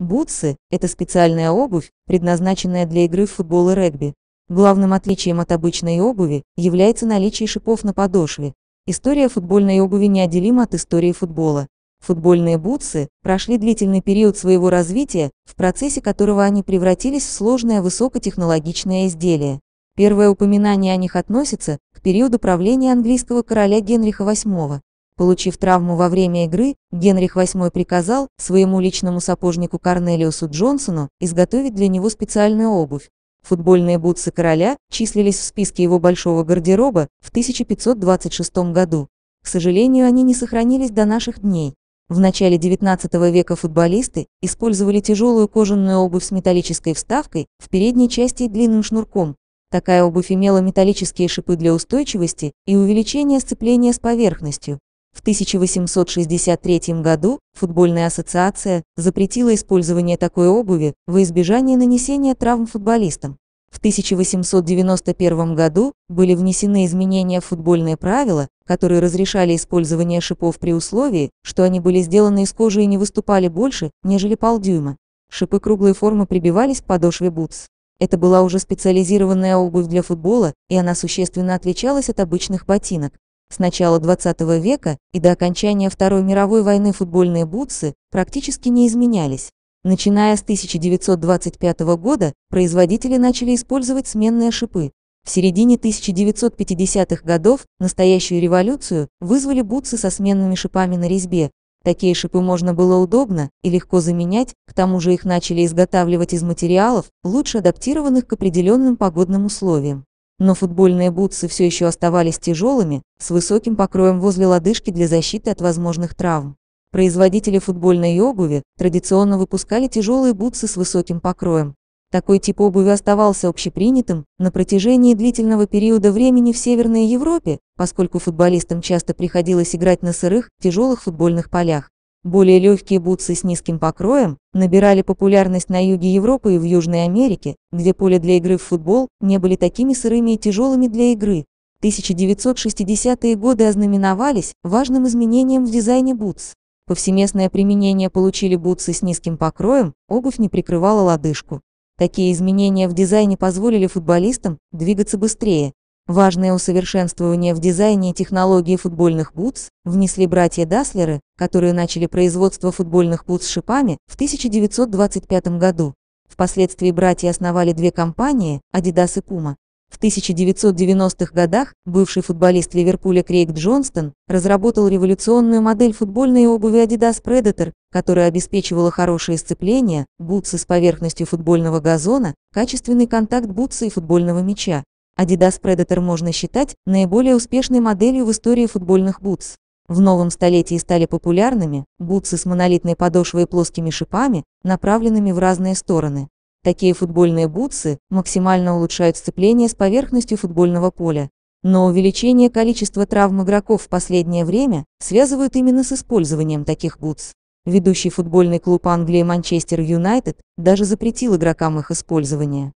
Бутсы – это специальная обувь, предназначенная для игры в футбол и регби. Главным отличием от обычной обуви является наличие шипов на подошве. История футбольной обуви неотделима от истории футбола. Футбольные бутсы прошли длительный период своего развития, в процессе которого они превратились в сложное высокотехнологичное изделие. Первое упоминание о них относится к периоду правления английского короля Генриха VIII. Получив травму во время игры, Генрих VIII приказал своему личному сапожнику Корнелиусу Джонсону изготовить для него специальную обувь. Футбольные бутсы короля числились в списке его большого гардероба в 1526 году. К сожалению, они не сохранились до наших дней. В начале 19 века футболисты использовали тяжелую кожаную обувь с металлической вставкой в передней части и длинным шнурком. Такая обувь имела металлические шипы для устойчивости и увеличения сцепления с поверхностью, в 1863 году футбольная ассоциация запретила использование такой обуви во избежание нанесения травм футболистам. В 1891 году были внесены изменения в футбольные правила, которые разрешали использование шипов при условии, что они были сделаны из кожи и не выступали больше, нежели полдюйма. Шипы круглой формы прибивались к подошве бутс. Это была уже специализированная обувь для футбола, и она существенно отличалась от обычных ботинок. С начала 20 века и до окончания Второй мировой войны футбольные бутсы практически не изменялись. Начиная с 1925 года производители начали использовать сменные шипы. В середине 1950-х годов настоящую революцию вызвали бутсы со сменными шипами на резьбе. Такие шипы можно было удобно и легко заменять, к тому же их начали изготавливать из материалов, лучше адаптированных к определенным погодным условиям но футбольные бутсы все еще оставались тяжелыми, с высоким покроем возле лодыжки для защиты от возможных травм. Производители футбольной обуви традиционно выпускали тяжелые бутсы с высоким покроем. Такой тип обуви оставался общепринятым на протяжении длительного периода времени в Северной Европе, поскольку футболистам часто приходилось играть на сырых, тяжелых футбольных полях. Более легкие бутсы с низким покроем набирали популярность на юге Европы и в Южной Америке, где поле для игры в футбол не были такими сырыми и тяжелыми для игры. 1960-е годы ознаменовались важным изменением в дизайне бутс. Повсеместное применение получили бутсы с низким покроем, обувь не прикрывала лодыжку. Такие изменения в дизайне позволили футболистам двигаться быстрее, Важное усовершенствование в дизайне и технологии футбольных бутс внесли братья Даслеры, которые начали производство футбольных бутс с шипами в 1925 году. Впоследствии братья основали две компании Adidas и Puma. В 1990-х годах бывший футболист Ливерпуля Крейг Джонстон разработал революционную модель футбольной обуви Adidas Predator, которая обеспечивала хорошее сцепление, бутсы с поверхностью футбольного газона, качественный контакт бутса и футбольного мяча. Adidas Predator можно считать наиболее успешной моделью в истории футбольных бутс. В новом столетии стали популярными бутсы с монолитной подошвой и плоскими шипами, направленными в разные стороны. Такие футбольные бутсы максимально улучшают сцепление с поверхностью футбольного поля. Но увеличение количества травм игроков в последнее время связывают именно с использованием таких бутс. Ведущий футбольный клуб Англии Манчестер Юнайтед даже запретил игрокам их использование.